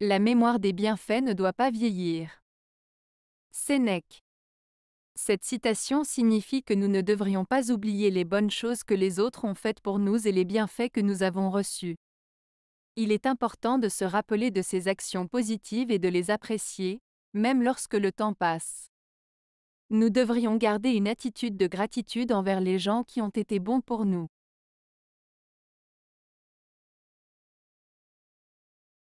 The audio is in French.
La mémoire des bienfaits ne doit pas vieillir. Sénèque. Cette citation signifie que nous ne devrions pas oublier les bonnes choses que les autres ont faites pour nous et les bienfaits que nous avons reçus. Il est important de se rappeler de ces actions positives et de les apprécier, même lorsque le temps passe. Nous devrions garder une attitude de gratitude envers les gens qui ont été bons pour nous.